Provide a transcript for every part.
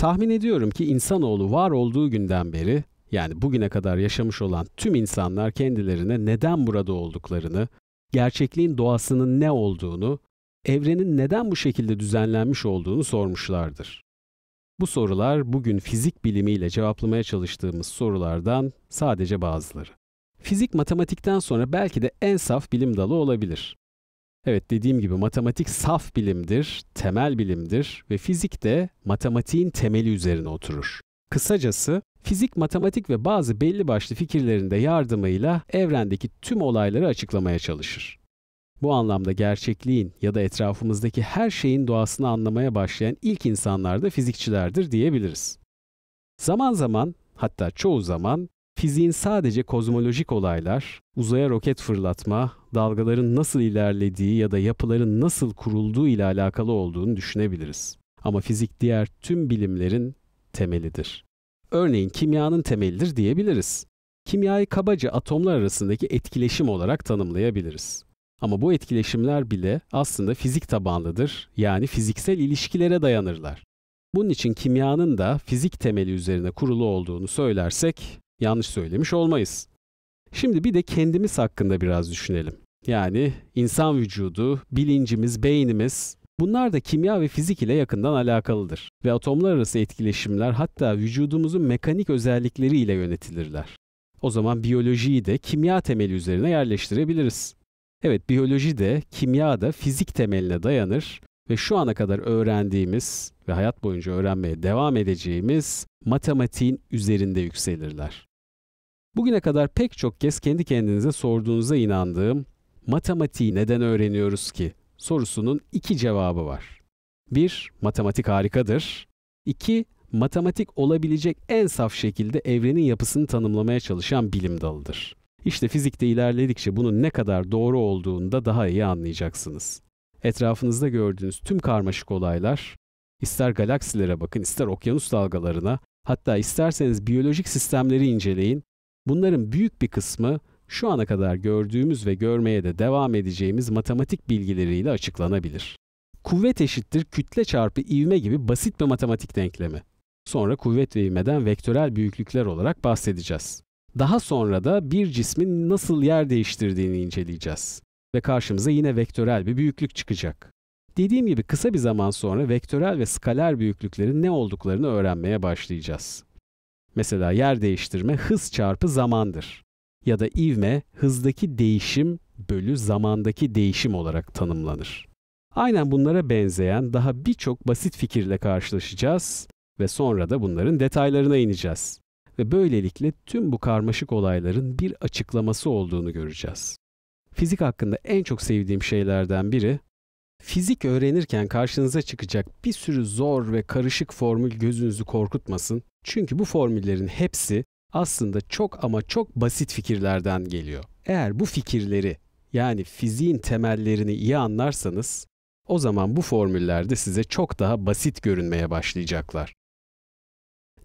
Tahmin ediyorum ki insanoğlu var olduğu günden beri yani bugüne kadar yaşamış olan tüm insanlar kendilerine neden burada olduklarını, gerçekliğin doğasının ne olduğunu, evrenin neden bu şekilde düzenlenmiş olduğunu sormuşlardır. Bu sorular bugün fizik bilimiyle cevaplamaya çalıştığımız sorulardan sadece bazıları. Fizik matematikten sonra belki de en saf bilim dalı olabilir. Evet dediğim gibi matematik saf bilimdir, temel bilimdir ve fizik de matematiğin temeli üzerine oturur. Kısacası fizik, matematik ve bazı belli başlı fikirlerinde yardımıyla evrendeki tüm olayları açıklamaya çalışır. Bu anlamda gerçekliğin ya da etrafımızdaki her şeyin doğasını anlamaya başlayan ilk insanlar da fizikçilerdir diyebiliriz. Zaman zaman hatta çoğu zaman fiziğin sadece kozmolojik olaylar, uzaya roket fırlatma, dalgaların nasıl ilerlediği ya da yapıların nasıl kurulduğu ile alakalı olduğunu düşünebiliriz. Ama fizik diğer tüm bilimlerin temelidir. Örneğin kimyanın temelidir diyebiliriz. Kimyayı kabaca atomlar arasındaki etkileşim olarak tanımlayabiliriz. Ama bu etkileşimler bile aslında fizik tabanlıdır, yani fiziksel ilişkilere dayanırlar. Bunun için kimyanın da fizik temeli üzerine kurulu olduğunu söylersek yanlış söylemiş olmayız. Şimdi bir de kendimiz hakkında biraz düşünelim. Yani insan vücudu, bilincimiz, beynimiz bunlar da kimya ve fizik ile yakından alakalıdır ve atomlar arası etkileşimler hatta vücudumuzun mekanik özellikleri ile yönetilirler. O zaman biyolojiyi de kimya temeli üzerine yerleştirebiliriz. Evet, biyoloji de kimya da fizik temeline dayanır ve şu ana kadar öğrendiğimiz ve hayat boyunca öğrenmeye devam edeceğimiz matematiğin üzerinde yükselirler. Bugüne kadar pek çok kez kendi kendinize sorduğunuza inandığım matematiği neden öğreniyoruz ki sorusunun iki cevabı var. 1. Matematik harikadır. 2. Matematik olabilecek en saf şekilde evrenin yapısını tanımlamaya çalışan bilim dalıdır. İşte fizikte ilerledikçe bunun ne kadar doğru olduğunu da daha iyi anlayacaksınız. Etrafınızda gördüğünüz tüm karmaşık olaylar, ister galaksilere bakın, ister okyanus dalgalarına, hatta isterseniz biyolojik sistemleri inceleyin, Bunların büyük bir kısmı şu ana kadar gördüğümüz ve görmeye de devam edeceğimiz matematik bilgileriyle açıklanabilir. Kuvvet eşittir kütle çarpı ivme gibi basit bir matematik denklemi. Sonra kuvvet ve ivmeden vektörel büyüklükler olarak bahsedeceğiz. Daha sonra da bir cismin nasıl yer değiştirdiğini inceleyeceğiz ve karşımıza yine vektörel bir büyüklük çıkacak. Dediğim gibi kısa bir zaman sonra vektörel ve skaler büyüklüklerin ne olduklarını öğrenmeye başlayacağız. Mesela yer değiştirme hız çarpı zamandır. Ya da ivme hızdaki değişim bölü zamandaki değişim olarak tanımlanır. Aynen bunlara benzeyen daha birçok basit fikirle karşılaşacağız ve sonra da bunların detaylarına ineceğiz. Ve böylelikle tüm bu karmaşık olayların bir açıklaması olduğunu göreceğiz. Fizik hakkında en çok sevdiğim şeylerden biri Fizik öğrenirken karşınıza çıkacak bir sürü zor ve karışık formül gözünüzü korkutmasın çünkü bu formüllerin hepsi aslında çok ama çok basit fikirlerden geliyor. Eğer bu fikirleri yani fiziğin temellerini iyi anlarsanız o zaman bu formüller de size çok daha basit görünmeye başlayacaklar.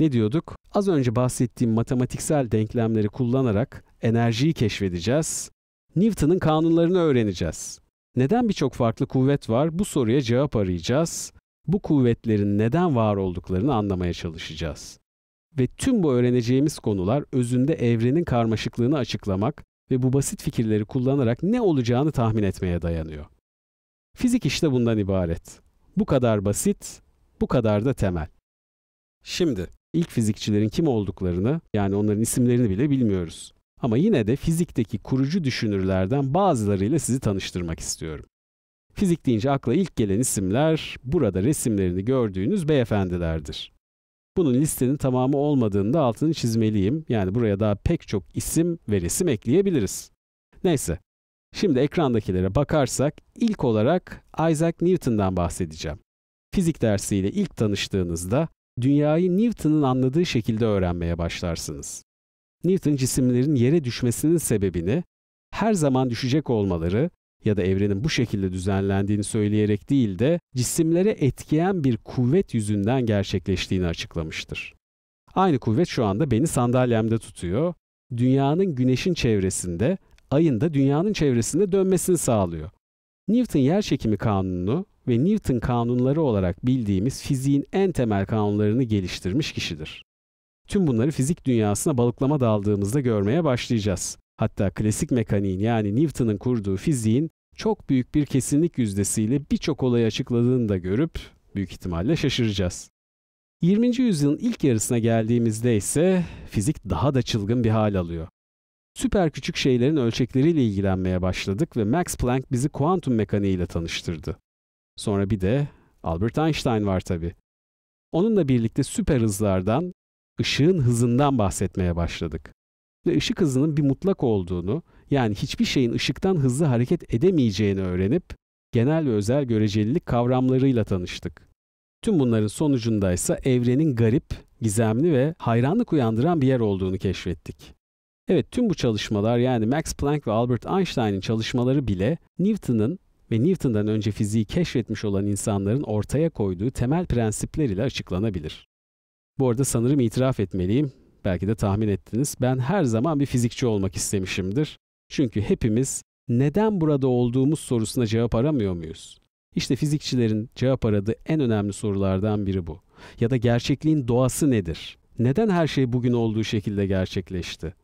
Ne diyorduk? Az önce bahsettiğim matematiksel denklemleri kullanarak enerjiyi keşfedeceğiz. Newton'un kanunlarını öğreneceğiz. Neden birçok farklı kuvvet var? Bu soruya cevap arayacağız. Bu kuvvetlerin neden var olduklarını anlamaya çalışacağız ve tüm bu öğreneceğimiz konular özünde evrenin karmaşıklığını açıklamak ve bu basit fikirleri kullanarak ne olacağını tahmin etmeye dayanıyor. Fizik işte bundan ibaret. Bu kadar basit, bu kadar da temel. Şimdi ilk fizikçilerin kim olduklarını, yani onların isimlerini bile bilmiyoruz. Ama yine de fizikteki kurucu düşünürlerden bazılarıyla sizi tanıştırmak istiyorum. Fizik deyince akla ilk gelen isimler burada resimlerini gördüğünüz beyefendilerdir. Bunun listenin tamamı olmadığında altını çizmeliyim. Yani buraya daha pek çok isim ve resim ekleyebiliriz. Neyse. Şimdi ekrandakilere bakarsak ilk olarak Isaac Newton'dan bahsedeceğim. Fizik dersiyle ilk tanıştığınızda dünyayı Newton'un anladığı şekilde öğrenmeye başlarsınız. Newton cisimlerin yere düşmesinin sebebini, her zaman düşecek olmaları ya da evrenin bu şekilde düzenlendiğini söyleyerek değil de cisimlere etkileyen bir kuvvet yüzünden gerçekleştiğini açıklamıştır. Aynı kuvvet şu anda beni sandalyemde tutuyor. Dünyanın güneşin çevresinde, ayın da dünyanın çevresinde dönmesini sağlıyor. Newton yer çekimi kanunu ve Newton kanunları olarak bildiğimiz fiziğin en temel kanunlarını geliştirmiş kişidir. Tüm bunları fizik dünyasına balıklama daldığımızda görmeye başlayacağız. Hatta klasik mekaniğin yani Newton'ın kurduğu fiziğin çok büyük bir kesinlik yüzdesiyle birçok olayı açıkladığını da görüp büyük ihtimalle şaşıracağız. 20. yüzyılın ilk yarısına geldiğimizde ise fizik daha da çılgın bir hal alıyor. Süper küçük şeylerin ölçekleriyle ilgilenmeye başladık ve Max Planck bizi kuantum mekaniğiyle tanıştırdı. Sonra bir de Albert Einstein var tabi. Onunla birlikte süper hızlardan, ışığın hızından bahsetmeye başladık ve ışık hızının bir mutlak olduğunu, yani hiçbir şeyin ışıktan hızlı hareket edemeyeceğini öğrenip genel ve özel görecelilik kavramlarıyla tanıştık. Tüm bunların sonucunda ise evrenin garip, gizemli ve hayranlık uyandıran bir yer olduğunu keşfettik. Evet tüm bu çalışmalar yani Max Planck ve Albert Einstein'in çalışmaları bile Newton'ın ve Newton'dan önce fiziği keşfetmiş olan insanların ortaya koyduğu temel prensipler ile açıklanabilir. Bu arada sanırım itiraf etmeliyim. Belki de tahmin ettiniz. Ben her zaman bir fizikçi olmak istemişimdir. Çünkü hepimiz neden burada olduğumuz sorusuna cevap aramıyor muyuz? İşte fizikçilerin cevap aradığı en önemli sorulardan biri bu. Ya da gerçekliğin doğası nedir? Neden her şey bugün olduğu şekilde gerçekleşti?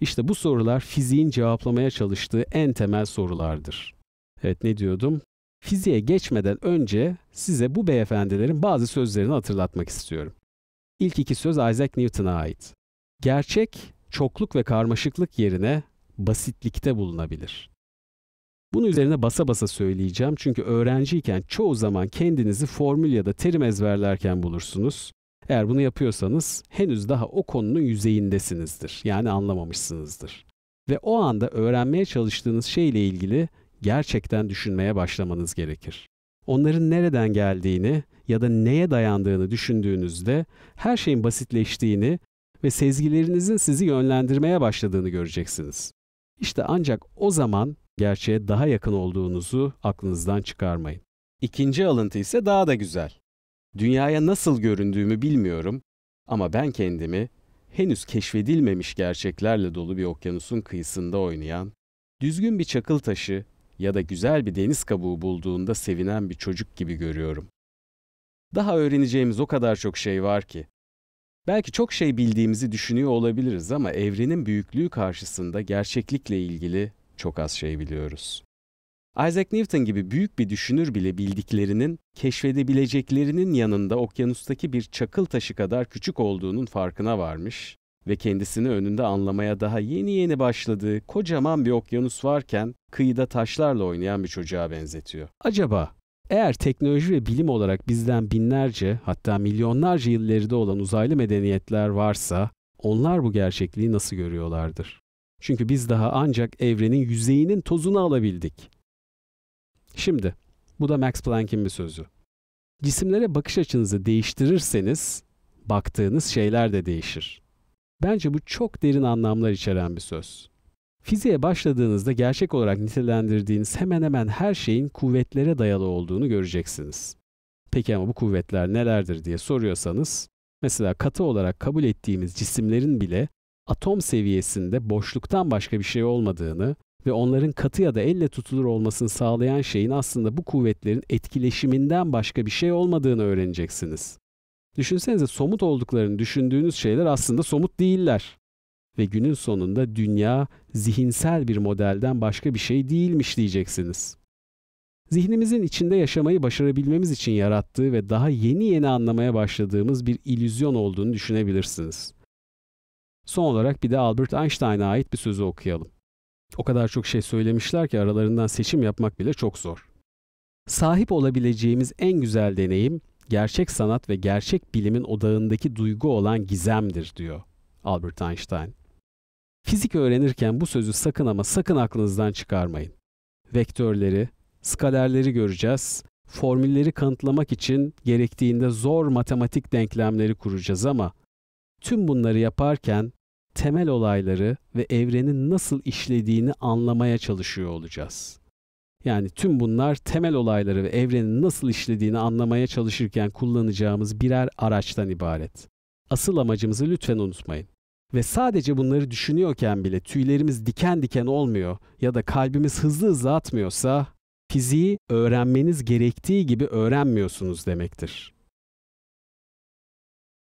İşte bu sorular fiziğin cevaplamaya çalıştığı en temel sorulardır. Evet ne diyordum? Fiziğe geçmeden önce size bu beyefendilerin bazı sözlerini hatırlatmak istiyorum. İlk iki söz Isaac Newton'a ait. Gerçek çokluk ve karmaşıklık yerine basitlikte bulunabilir. Bunu üzerine basa basa söyleyeceğim çünkü öğrenciyken çoğu zaman kendinizi formül ya da terim ezberlerken bulursunuz. Eğer bunu yapıyorsanız henüz daha o konunun yüzeyindesinizdir. Yani anlamamışsınızdır. Ve o anda öğrenmeye çalıştığınız şeyle ilgili gerçekten düşünmeye başlamanız gerekir. Onların nereden geldiğini ya da neye dayandığını düşündüğünüzde her şeyin basitleştiğini ve sezgilerinizin sizi yönlendirmeye başladığını göreceksiniz. İşte ancak o zaman gerçeğe daha yakın olduğunuzu aklınızdan çıkarmayın. İkinci alıntı ise daha da güzel. Dünyaya nasıl göründüğümü bilmiyorum ama ben kendimi henüz keşfedilmemiş gerçeklerle dolu bir okyanusun kıyısında oynayan, düzgün bir çakıl taşı ya da güzel bir deniz kabuğu bulduğunda sevinen bir çocuk gibi görüyorum. Daha öğreneceğimiz o kadar çok şey var ki Belki çok şey bildiğimizi düşünüyor olabiliriz ama evrenin büyüklüğü karşısında gerçeklikle ilgili çok az şey biliyoruz. Isaac Newton gibi büyük bir düşünür bile bildiklerinin, keşfedebileceklerinin yanında okyanustaki bir çakıl taşı kadar küçük olduğunun farkına varmış ve kendisini önünde anlamaya daha yeni yeni başladığı kocaman bir okyanus varken kıyıda taşlarla oynayan bir çocuğa benzetiyor. Acaba eğer teknoloji ve bilim olarak bizden binlerce hatta milyonlarca yıl ileride olan uzaylı medeniyetler varsa onlar bu gerçekliği nasıl görüyorlardır? Çünkü biz daha ancak evrenin yüzeyinin tozunu alabildik. Şimdi bu da Max Planck'in bir sözü. Cisimlere bakış açınızı değiştirirseniz baktığınız şeyler de değişir. Bence bu çok derin anlamlar içeren bir söz. Fiziğe başladığınızda gerçek olarak nitelendirdiğiniz hemen hemen her şeyin kuvvetlere dayalı olduğunu göreceksiniz. Peki ama bu kuvvetler nelerdir diye soruyorsanız, mesela katı olarak kabul ettiğimiz cisimlerin bile atom seviyesinde boşluktan başka bir şey olmadığını ve onların katı ya da elle tutulur olmasını sağlayan şeyin aslında bu kuvvetlerin etkileşiminden başka bir şey olmadığını öğreneceksiniz. Düşünsenize somut olduklarını düşündüğünüz şeyler aslında somut değiller ve günün sonunda dünya zihinsel bir modelden başka bir şey değilmiş diyeceksiniz. Zihnimizin içinde yaşamayı başarabilmemiz için yarattığı ve daha yeni yeni anlamaya başladığımız bir illüzyon olduğunu düşünebilirsiniz. Son olarak bir de Albert Einstein'a ait bir sözü okuyalım. O kadar çok şey söylemişler ki aralarından seçim yapmak bile çok zor. Sahip olabileceğimiz en güzel deneyim gerçek sanat ve gerçek bilimin odağındaki duygu olan gizemdir diyor Albert Einstein. Fizik öğrenirken bu sözü sakın ama sakın aklınızdan çıkarmayın. Vektörleri, skalerleri göreceğiz. Formülleri kanıtlamak için gerektiğinde zor matematik denklemleri kuracağız ama tüm bunları yaparken temel olayları ve evrenin nasıl işlediğini anlamaya çalışıyor olacağız. Yani tüm bunlar temel olayları ve evrenin nasıl işlediğini anlamaya çalışırken kullanacağımız birer araçtan ibaret. Asıl amacımızı lütfen unutmayın ve sadece bunları düşünüyorken bile tüylerimiz diken diken olmuyor ya da kalbimiz hızlı hızlı atmıyorsa fiziği öğrenmeniz gerektiği gibi öğrenmiyorsunuz demektir.